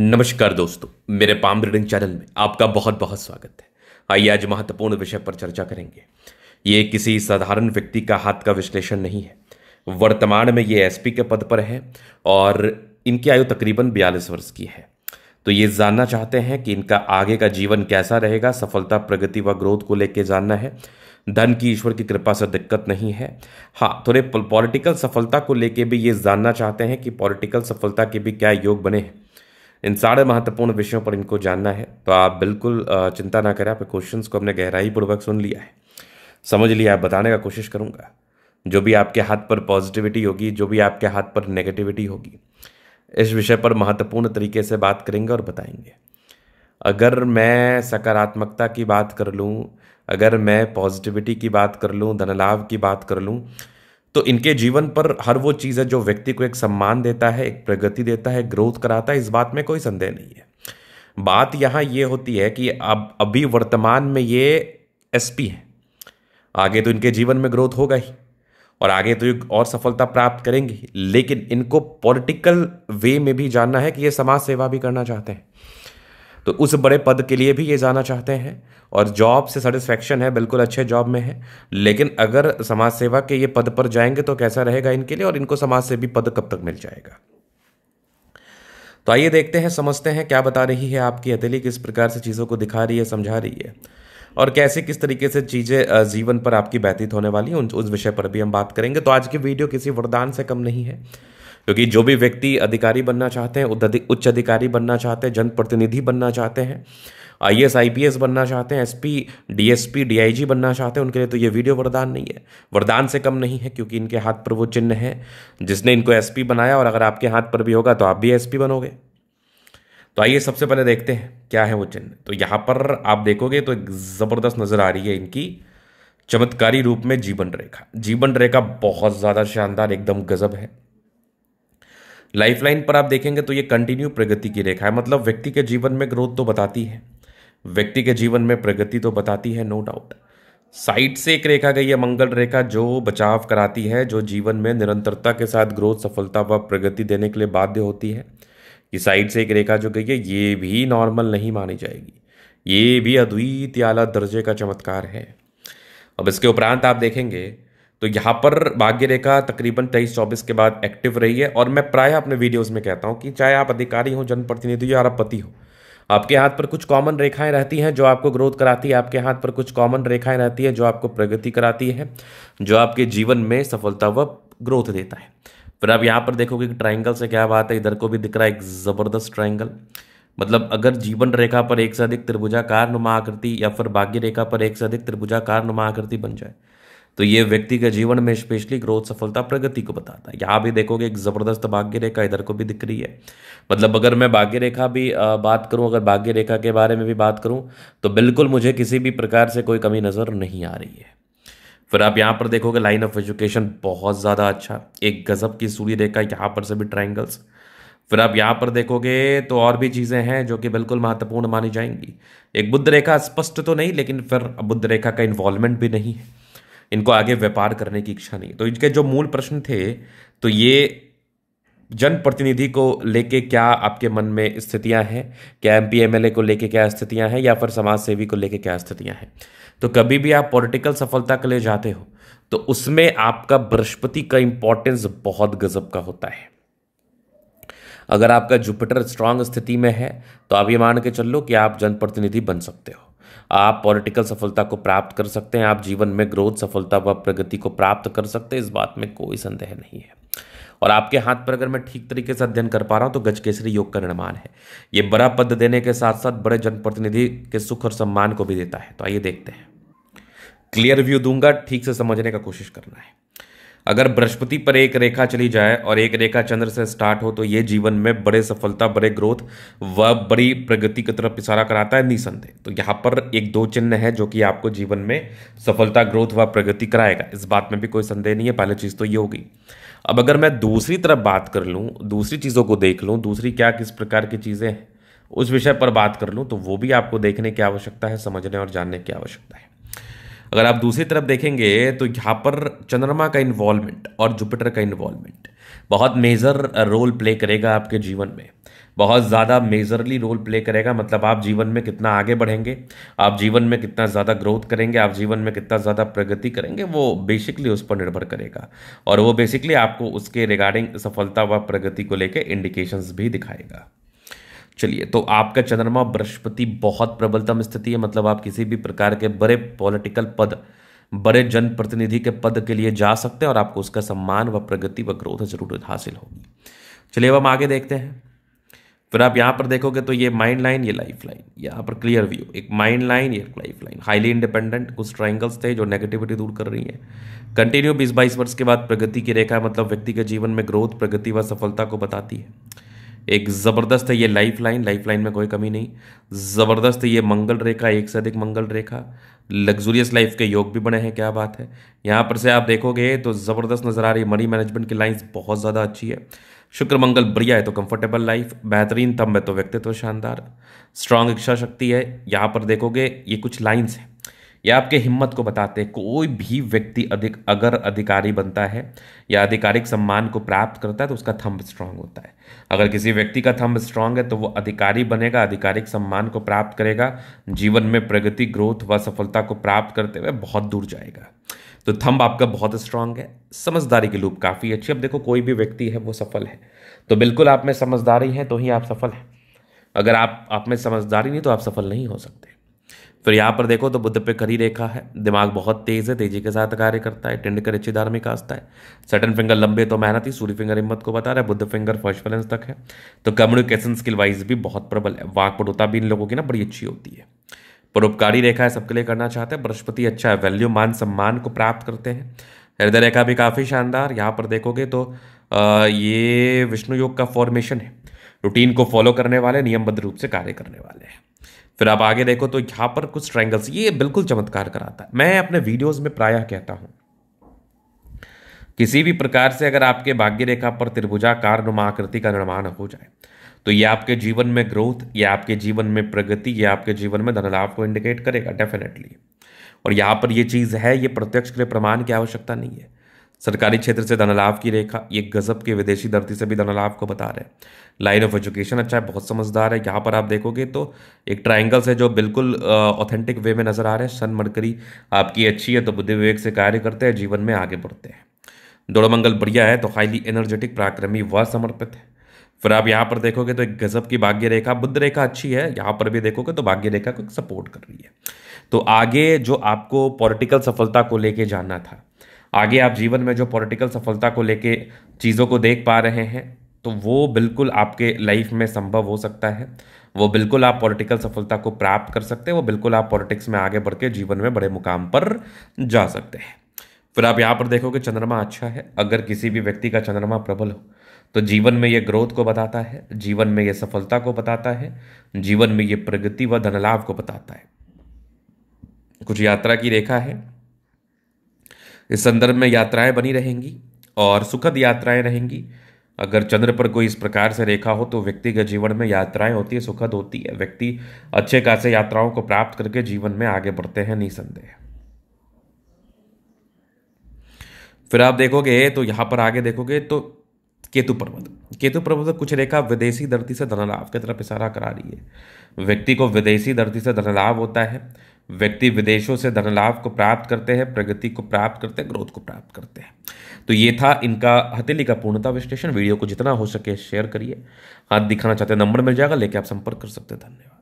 नमस्कार दोस्तों मेरे पाम रीडिंग चैनल में आपका बहुत बहुत स्वागत है आइए आज महत्वपूर्ण विषय पर चर्चा करेंगे ये किसी साधारण व्यक्ति का हाथ का विश्लेषण नहीं है वर्तमान में ये एसपी के पद पर है और इनकी आयु तकरीबन बयालीस वर्ष की है तो ये जानना चाहते हैं कि इनका आगे का जीवन कैसा रहेगा सफलता प्रगति व ग्रोथ को लेकर जानना है धन की ईश्वर की कृपा से दिक्कत नहीं है हाँ थोड़े पॉलिटिकल सफलता को लेकर भी ये जानना चाहते हैं कि पॉलिटिकल सफलता के भी क्या योग बने हैं इन सारे महत्वपूर्ण विषयों पर इनको जानना है तो आप बिल्कुल चिंता ना करें आपके क्वेश्चंस को हमने गहराई पूर्वक सुन लिया है समझ लिया है बताने का कोशिश करूँगा जो भी आपके हाथ पर पॉजिटिविटी होगी जो भी आपके हाथ पर नेगेटिविटी होगी इस विषय पर महत्वपूर्ण तरीके से बात करेंगे और बताएंगे अगर मैं सकारात्मकता की बात कर लूँ अगर मैं पॉजिटिविटी की बात कर लूँ धनलाभ की बात कर लूँ तो इनके जीवन पर हर वो चीज़ है जो व्यक्ति को एक सम्मान देता है एक प्रगति देता है ग्रोथ कराता है इस बात में कोई संदेह नहीं है बात यहाँ ये होती है कि अब अभी वर्तमान में ये एसपी हैं आगे तो इनके जीवन में ग्रोथ होगा ही और आगे तो और सफलता प्राप्त करेंगे लेकिन इनको पॉलिटिकल वे में भी जानना है कि ये समाज सेवा भी करना चाहते हैं तो उस बड़े पद के लिए भी ये जाना चाहते हैं और जॉब से सेटिस्फेक्शन है बिल्कुल अच्छे जॉब में है लेकिन अगर समाज सेवा के ये पद पर जाएंगे तो कैसा रहेगा इनके लिए और इनको समाज से भी पद कब तक मिल जाएगा तो आइए देखते हैं समझते हैं क्या बता रही है आपकी हथेली किस प्रकार से चीज़ों को दिखा रही है समझा रही है और कैसे किस तरीके से चीज़ें जीवन पर आपकी व्यतीत होने वाली हैं उस विषय पर भी हम बात करेंगे तो आज की वीडियो किसी वरदान से कम नहीं है क्योंकि जो भी व्यक्ति अधिकारी बनना चाहते हैं उच्च अधिकारी बनना चाहते हैं जनप्रतिनिधि बनना चाहते हैं I S I P S बनना चाहते हैं S P D S P D I G बनना चाहते हैं उनके लिए तो ये वीडियो वरदान नहीं है वरदान से कम नहीं है क्योंकि इनके हाथ पर वो चिन्ह है जिसने इनको एस पी बनाया और अगर आपके हाथ पर भी होगा तो आप भी एस पी बनोगे तो आइए सबसे पहले देखते हैं क्या है वो चिन्ह तो यहाँ पर आप देखोगे तो एक ज़बरदस्त नज़र आ रही है इनकी चमत्कारी रूप में जीवन रेखा जीवन रेखा बहुत ज़्यादा शानदार एकदम गजब है लाइफलाइन पर आप देखेंगे तो ये कंटिन्यू प्रगति की रेखा है मतलब व्यक्ति के जीवन में ग्रोथ तो बताती है व्यक्ति के जीवन में प्रगति तो बताती है नो डाउट साइड से एक रेखा गई है मंगल रेखा जो बचाव कराती है जो जीवन में निरंतरता के साथ ग्रोथ सफलता व प्रगति देने के लिए बाध्य होती है ये साइड से एक रेखा जो गई है ये भी नॉर्मल नहीं मानी जाएगी ये भी अद्वितीय आला दर्जे का चमत्कार है अब इसके उपरांत आप देखेंगे तो यहाँ पर भाग्य रेखा तकरीबन तेईस चौबीस के बाद एक्टिव रही है और मैं प्राय अपने वीडियोज में कहता हूँ कि चाहे आप अधिकारी हो जनप्रतिनिधि हो या आप पति हो आपके हाथ पर कुछ कॉमन रेखाएं रहती हैं जो आपको ग्रोथ कराती है आपके हाथ पर कुछ कॉमन रेखाएं रहती हैं जो आपको प्रगति कराती है जो आपके जीवन में सफलता व ग्रोथ देता है फिर आप यहाँ पर देखोगे कि ट्राइंगल से क्या बात है इधर को भी दिख रहा है एक ज़बरदस्त ट्राइंगल मतलब अगर जीवन रेखा पर एक से अधिक त्रिभुजाकार नुमा आकृति या फिर भाग्य रेखा पर एक से अधिक त्रिभुजाकार नुमा आकृति बन जाए तो ये व्यक्ति के जीवन में स्पेशली ग्रोथ सफलता प्रगति को बताता है यहाँ भी देखोगे एक ज़बरदस्त भाग्य रेखा इधर को भी दिख रही है मतलब अगर मैं भाग्य रेखा भी बात करूँ अगर भाग्य रेखा के बारे में भी बात करूँ तो बिल्कुल मुझे किसी भी प्रकार से कोई कमी नज़र नहीं आ रही है फिर आप यहाँ पर देखोगे लाइन ऑफ एजुकेशन बहुत ज़्यादा अच्छा एक गज़ब की सूर्य रेखा यहाँ पर से भी ट्राइंगल्स फिर आप यहाँ पर देखोगे तो और भी चीज़ें हैं जो कि बिल्कुल महत्वपूर्ण मानी जाएंगी एक बुद्ध रेखा स्पष्ट तो नहीं लेकिन फिर बुद्ध रेखा का इन्वॉल्वमेंट भी नहीं है इनको आगे व्यापार करने की इच्छा नहीं तो इनके जो मूल प्रश्न थे तो ये जनप्रतिनिधि को लेके क्या आपके मन में स्थितियां हैं क्या M P M L A को लेके क्या स्थितियां हैं या फिर समाज सेवी को लेके क्या स्थितियां हैं तो कभी भी आप पॉलिटिकल सफलता के लिए जाते हो तो उसमें आपका बृहस्पति का इंपॉर्टेंस बहुत गजब का होता है अगर आपका जुपिटर स्ट्रांग स्थिति में है तो आप ये मान के चल लो कि आप जनप्रतिनिधि बन सकते हो आप पॉलिटिकल सफलता को प्राप्त कर सकते हैं आप जीवन में ग्रोथ सफलता व प्रगति को प्राप्त कर सकते हैं इस बात में कोई संदेह नहीं है और आपके हाथ पर अगर मैं ठीक तरीके से अध्ययन कर पा रहा हूँ तो गजकेसरी योग का निर्माण है ये बड़ा पद देने के साथ साथ बड़े जनप्रतिनिधि के सुख और सम्मान को भी देता है तो आइए देखते हैं क्लियर व्यू दूंगा ठीक से समझने का कोशिश करना है अगर बृहस्पति पर एक रेखा चली जाए और एक रेखा चंद्र से स्टार्ट हो तो ये जीवन में बड़े सफलता बड़े ग्रोथ व बड़ी प्रगति की तरफ इशारा कराता है निसंदेह तो यहाँ पर एक दो चिन्ह है जो कि आपको जीवन में सफलता ग्रोथ व प्रगति कराएगा इस बात में भी कोई संदेह नहीं है पहली चीज़ तो ये होगी अब अगर मैं दूसरी तरफ बात कर लूँ दूसरी चीज़ों को देख लूँ दूसरी क्या किस प्रकार की चीज़ें हैं उस विषय पर बात कर लूँ तो वो भी आपको देखने की आवश्यकता है समझने और जानने की आवश्यकता है अगर आप दूसरी तरफ देखेंगे तो यहाँ पर चंद्रमा का इन्वॉल्वमेंट और जुपिटर का इन्वॉल्वमेंट बहुत मेजर रोल प्ले करेगा आपके जीवन में बहुत ज़्यादा मेजरली रोल प्ले करेगा मतलब आप जीवन में कितना आगे बढ़ेंगे आप जीवन में कितना ज़्यादा ग्रोथ करेंगे आप जीवन में कितना ज़्यादा प्रगति करेंगे वो बेसिकली उस पर निर्भर करेगा और वो बेसिकली आपको उसके रिगार्डिंग सफलता व प्रगति को लेकर इंडिकेशंस भी दिखाएगा चलिए तो आपका चंद्रमा बृहस्पति बहुत प्रबलतम स्थिति है मतलब आप किसी भी प्रकार के बड़े पॉलिटिकल पद बड़े जनप्रतिनिधि के पद के लिए जा सकते हैं और आपको उसका सम्मान व प्रगति व ग्रोथ जरूर हासिल होगी चलिए अब हम आगे देखते हैं फिर आप यहाँ पर देखोगे तो ये माइंड लाइन ये लाइफ लाइन यहाँ पर क्लियर व्यू एक माइंड लाइन ये लाइफ लाइन हाईली इंडिपेंडेंट कुछ ट्राइंगल्स थे जो नेगेटिविटी दूर कर रही है कंटिन्यू बीस बाईस वर्ष के बाद प्रगति की रेखा मतलब व्यक्ति के जीवन में ग्रोथ प्रगति व सफलता को बताती है एक ज़बरदस्त है ये लाइफ लाइन लाइफ लाइन में कोई कमी नहीं ज़बरदस्त ये मंगल रेखा एक से अधिक मंगल रेखा लग्जूरियस लाइफ के योग भी बने हैं क्या बात है यहाँ पर से आप देखोगे तो ज़बरदस्त नज़र आ रही मनी मैनेजमेंट की लाइन्स बहुत ज़्यादा अच्छी है शुक्र मंगल बढ़िया है तो कंफर्टेबल लाइफ बेहतरीन तब है तो व्यक्तित्व शानदार स्ट्रांग इच्छा शक्ति है यहाँ पर देखोगे ये कुछ लाइन्स हैं या आपके हिम्मत को बताते हैं कोई भी व्यक्ति अधिक अगर अधिकारी बनता है या आधिकारिक सम्मान को प्राप्त करता है तो उसका थंब स्ट्रांग होता है अगर किसी व्यक्ति का थंब स्ट्रांग है तो वो अधिकारी बनेगा आधिकारिक सम्मान को प्राप्त करेगा जीवन में प्रगति ग्रोथ व सफलता को प्राप्त करते हुए बहुत दूर जाएगा तो थंब आपका बहुत स्ट्रांग है समझदारी की लूप काफ़ी अच्छी अब देखो कोई भी व्यक्ति है वो सफल है तो बिल्कुल आप में समझदारी है तो ही आप सफल हैं अगर आप आप में समझदारी नहीं तो आप सफल नहीं हो सकते तो यहाँ पर देखो तो बुद्ध पे करी रेखा है दिमाग बहुत तेज है तेजी के साथ कार्य करता है टेंड कर अच्छी धार्मिक आस्था है सटन फिंगर लंबे तो मेहनत ही सूर्य फिंगर हिम्मत को बता रहा है बुद्ध फिंगर फर्स्ट बैलेंस तक है तो कम्युनिकेशन स्किल वाइज भी बहुत प्रबल है वाक पटुता भी इन लोगों की ना बड़ी अच्छी होती है परोपकारी रेखा है सबके लिए करना चाहते हैं बृहस्पति अच्छा है वैल्यू मान सम्मान को प्राप्त करते हैं हृदय रेखा भी काफ़ी शानदार यहाँ पर देखोगे तो ये विष्णु योग का फॉर्मेशन है रूटीन को फॉलो करने वाले नियमबद्ध रूप से कार्य करने वाले हैं फिर आप आगे देखो तो यहां पर कुछ ट्रैंगल्स ये बिल्कुल चमत्कार कराता है मैं अपने वीडियोस में प्रायः कहता हूं किसी भी प्रकार से अगर आपके भाग्य रेखा पर त्रिभुजाकार नुमा आकृति का निर्माण हो जाए तो ये आपके जीवन में ग्रोथ ये आपके जीवन में प्रगति ये आपके जीवन में धनलाभ को इंडिकेट करेगा डेफिनेटली और यहाँ पर ये चीज़ है ये प्रत्यक्ष के लिए प्रमाण की आवश्यकता नहीं है सरकारी क्षेत्र से धनलाभ की रेखा ये गजब के विदेशी धरती से भी धनलाभ को बता रहे हैं लाइन ऑफ एजुकेशन अच्छा है बहुत समझदार है यहाँ पर आप देखोगे तो एक ट्राइंगल से जो बिल्कुल ऑथेंटिक वे में नजर आ रहे हैं सन मरकरी आपकी अच्छी है तो बुद्धि विवेक से कार्य करते हैं जीवन में आगे बढ़ते हैं दोड़ोमंगल बढ़िया है तो हाईली एनर्जेटिक पराक्रमी व समर्पित है फिर आप यहाँ पर देखोगे तो एक गजब की भाग्य रेखा बुद्ध रेखा अच्छी है यहाँ पर भी देखोगे तो भाग्य रेखा को सपोर्ट कर रही है तो आगे जो आपको पॉलिटिकल सफलता को लेके जाना था आगे आप जीवन में जो पॉलिटिकल सफलता को लेके चीज़ों को देख पा रहे हैं तो वो बिल्कुल आपके लाइफ में संभव हो सकता है वो बिल्कुल आप पॉलिटिकल सफलता को प्राप्त कर सकते हैं वो बिल्कुल आप पॉलिटिक्स में आगे बढ़ के जीवन में बड़े मुकाम पर जा सकते हैं फिर आप यहाँ पर देखोगे चंद्रमा अच्छा है अगर किसी भी व्यक्ति का चंद्रमा प्रबल हो तो जीवन में ये ग्रोथ को बताता है जीवन में ये सफलता को बताता है जीवन में ये प्रगति व धनलाभ को बताता है कुछ यात्रा की रेखा है इस संदर्भ में यात्राएं बनी रहेंगी और सुखद यात्राएं रहेंगी अगर चंद्र पर कोई इस प्रकार से रेखा हो तो व्यक्ति के जीवन में यात्राएं होती है सुखद होती है व्यक्ति अच्छे खासे यात्राओं को प्राप्त करके जीवन में आगे बढ़ते हैं निसंदेह फिर आप देखोगे तो यहां पर आगे देखोगे तो केतु पर्वत केतु पर्वत कुछ रेखा विदेशी धरती से धनलाभ की तरफ इशारा करा रही है व्यक्ति को विदेशी धरती से धनलाभ होता है व्यक्ति विदेशों से धन लाभ को प्राप्त करते हैं प्रगति को प्राप्त करते हैं ग्रोथ को प्राप्त करते हैं तो ये था इनका हथेली का पूर्णता विश्लेषण वीडियो को जितना हो सके शेयर करिए हाथ दिखाना चाहते हैं नंबर मिल जाएगा लेके आप संपर्क कर सकते हैं धन्यवाद